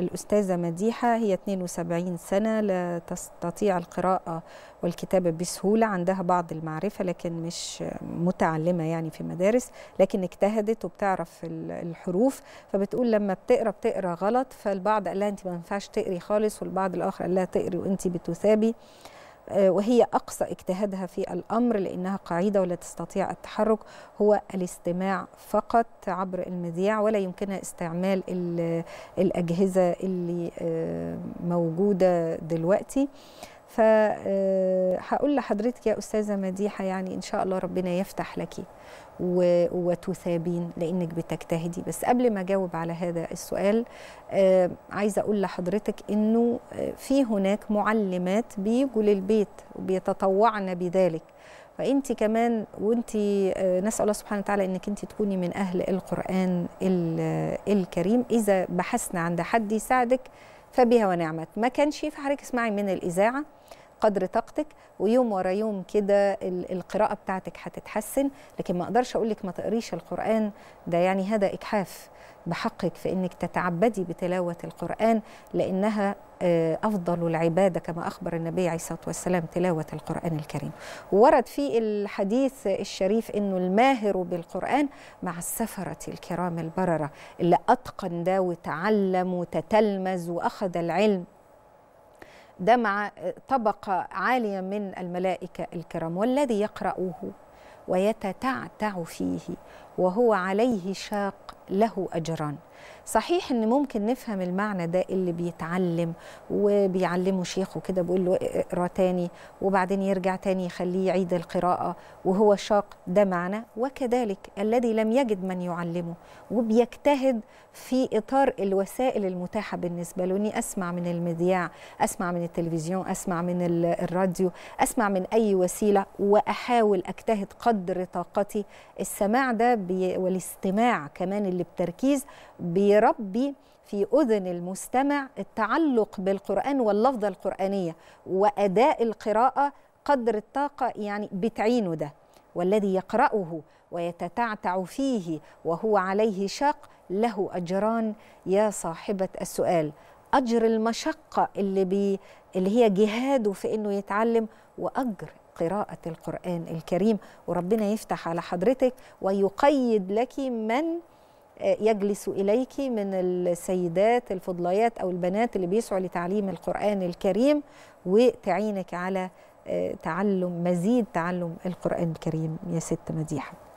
الأستاذة مديحة هي 72 سنة لا تستطيع القراءة والكتابة بسهولة عندها بعض المعرفة لكن مش متعلمة يعني في مدارس لكن اجتهدت وبتعرف الحروف فبتقول لما بتقرا بتقرا غلط فالبعض قال لها أنت ما ينفعش تقري خالص والبعض الآخر قال لها تقري وأنت بتثابي آه، وهي أقصى اجتهادها في الأمر لأنها قاعدة ولا تستطيع التحرك هو الاستماع فقط عبر المذياع ولا يمكنها استعمال الأجهزة اللي آه، موجودة دلوقتي فهقول آه، لحضرتك يا أستاذة مديحة يعني إن شاء الله ربنا يفتح لك وتثابين لأنك بتجتهدي بس قبل ما أجاوب على هذا السؤال آه، عايزة أقول لحضرتك إنه آه، في هناك معلمات بيجوا للبيت وبيتطوعن بذلك فانت كمان وانت نسال الله سبحانه وتعالى انك انت تكوني من اهل القران الكريم اذا بحثنا عند حد يساعدك فبها ونعمت ما كانش في حضرتك اسمعي من الاذاعه قدر طاقتك ويوم ورا يوم كده القراءه بتاعتك هتتحسن لكن ما اقدرش اقول لك ما تقريش القران ده يعني هذا اجحاف بحقك في انك تتعبدي بتلاوه القران لانها آه، افضل العباده كما اخبر النبي عليه الصلاه والسلام تلاوه القران الكريم ورد في الحديث الشريف انه الماهر بالقران مع السفره الكرام البرره اللي اتقن ده وتعلم وتتلمذ واخذ العلم ده مع طبقة عالية من الملائكة الكرام والذي يقرأه ويتتعتع فيه وهو عليه شاق له أجران صحيح ان ممكن نفهم المعنى ده اللي بيتعلم وبيعلمه شيخه كده بيقول له اقرا تاني وبعدين يرجع تاني يخليه يعيد القراءه وهو شاق ده معنى وكذلك الذي لم يجد من يعلمه وبيجتهد في اطار الوسائل المتاحه بالنسبه له اني اسمع من المذياع اسمع من التلفزيون اسمع من الراديو اسمع من اي وسيله واحاول اجتهد قدر طاقتي السماع ده بي... والاستماع كمان اللي اللي بتركيز بيربي في أذن المستمع التعلق بالقرآن واللفظة القرآنية وأداء القراءة قدر الطاقة يعني بتعينه ده والذي يقرأه ويتتعتع فيه وهو عليه شاق له أجران يا صاحبة السؤال أجر المشقة اللي, بي اللي هي جهاده في إنه يتعلم وأجر قراءة القرآن الكريم وربنا يفتح على حضرتك ويقيد لك من يجلس إليك من السيدات الفضليات أو البنات اللي بيسعوا لتعليم القرآن الكريم وتعينك على آه، تعلم مزيد تعلم القرآن الكريم يا ست مديحة